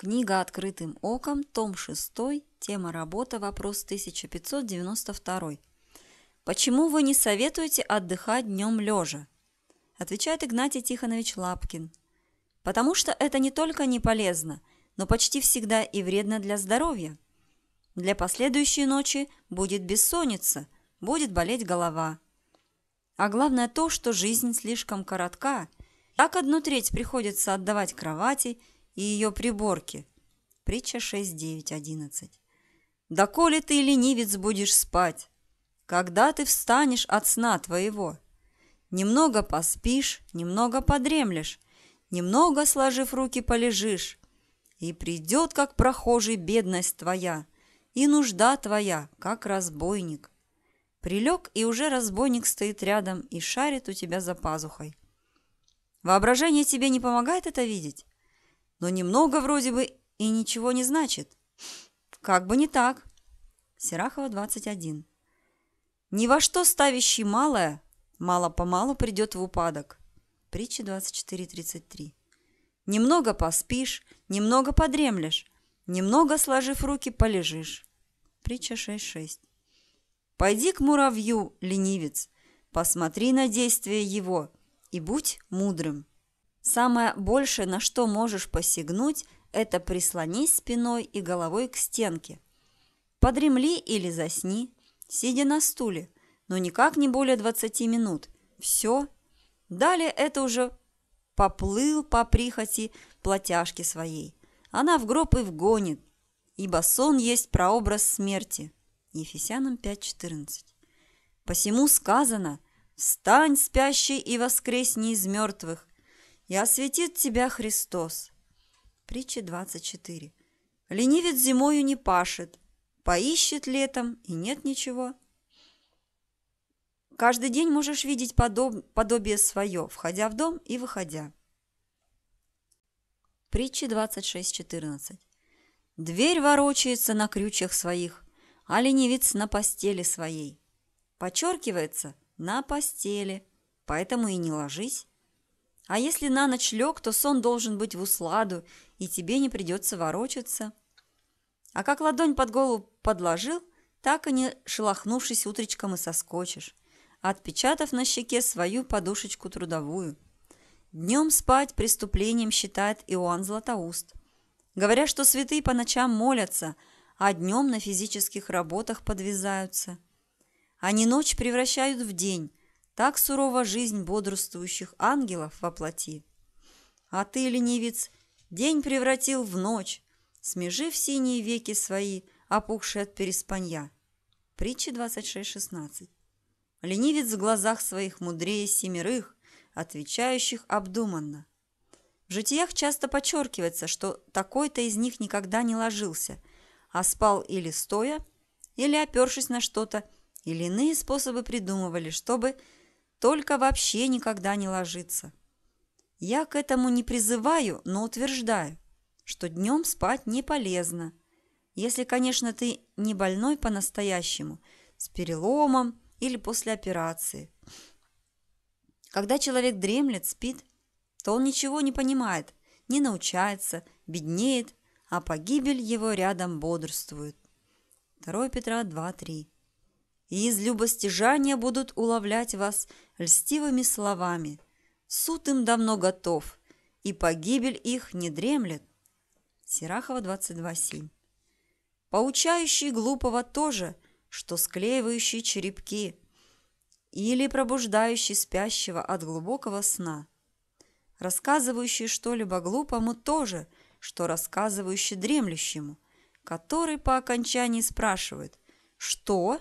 Книга «Открытым оком», том 6, тема работа, вопрос 1592. Почему вы не советуете отдыхать днем лежа? Отвечает Игнатий Тихонович Лапкин. Потому что это не только не полезно, но почти всегда и вредно для здоровья. Для последующей ночи будет бессонница, будет болеть голова. А главное то, что жизнь слишком коротка. Так одну треть приходится отдавать кровати – и ее приборки. Притча 6.9.11. «Да коли ты, ленивец, будешь спать, когда ты встанешь от сна твоего? Немного поспишь, немного подремлешь, немного, сложив руки, полежишь, и придет, как прохожий, бедность твоя, и нужда твоя, как разбойник. Прилег, и уже разбойник стоит рядом и шарит у тебя за пазухой. Воображение тебе не помогает это видеть? но немного вроде бы и ничего не значит. Как бы не так. Серахова, 21. Ни во что ставящий малое, мало-помалу придет в упадок. Притча 24.33. Немного поспишь, немного подремлешь, немного, сложив руки, полежишь. Притча 6.6. Пойди к муравью, ленивец, посмотри на действие его и будь мудрым. Самое большее, на что можешь посягнуть, это прислонись спиной и головой к стенке. Подремли или засни, сидя на стуле, но никак не более 20 минут. Все. Далее это уже поплыл по прихоти платяжки своей. Она в гроб и вгонит, ибо сон есть прообраз смерти. Ефесянам 5.14. Посему сказано, «Встань, спящий, и воскресни из мертвых, и осветит тебя Христос. Притча 24. Ленивец зимою не пашет, поищет летом и нет ничего. Каждый день можешь видеть подоб... подобие свое, входя в дом и выходя. Притча 26.14. Дверь ворочается на крючьях своих, а ленивец на постели своей. Подчеркивается, на постели, поэтому и не ложись. А если на ночь лег, то сон должен быть в усладу, и тебе не придется ворочаться. А как ладонь под голову подложил, так и не шелохнувшись утречком и соскочишь, отпечатав на щеке свою подушечку трудовую. Днем спать преступлением считает Иоанн Златоуст. Говоря, что святые по ночам молятся, а днем на физических работах подвязаются. Они ночь превращают в день, так сурова жизнь бодрствующих ангелов во плоти. А ты, ленивец, день превратил в ночь, смежив синие веки свои, опухшие от переспанья. Притча 26.16. Ленивец в глазах своих мудрее семерых, отвечающих обдуманно. В житиях часто подчеркивается, что такой-то из них никогда не ложился, а спал или стоя, или опершись на что-то, или иные способы придумывали, чтобы только вообще никогда не ложиться. Я к этому не призываю, но утверждаю, что днем спать не полезно, если, конечно, ты не больной по-настоящему, с переломом или после операции. Когда человек дремлет, спит, то он ничего не понимает, не научается, беднеет, а погибель его рядом бодрствует. 2 Петра 2.3 и из любостяжания будут уловлять вас льстивыми словами. Суд им давно готов, и погибель их не дремлет. Серахова 22.7 Поучающий глупого тоже, что склеивающий черепки или пробуждающий спящего от глубокого сна. Рассказывающий что-либо глупому тоже, что рассказывающий дремлющему, который по окончании спрашивает «Что?»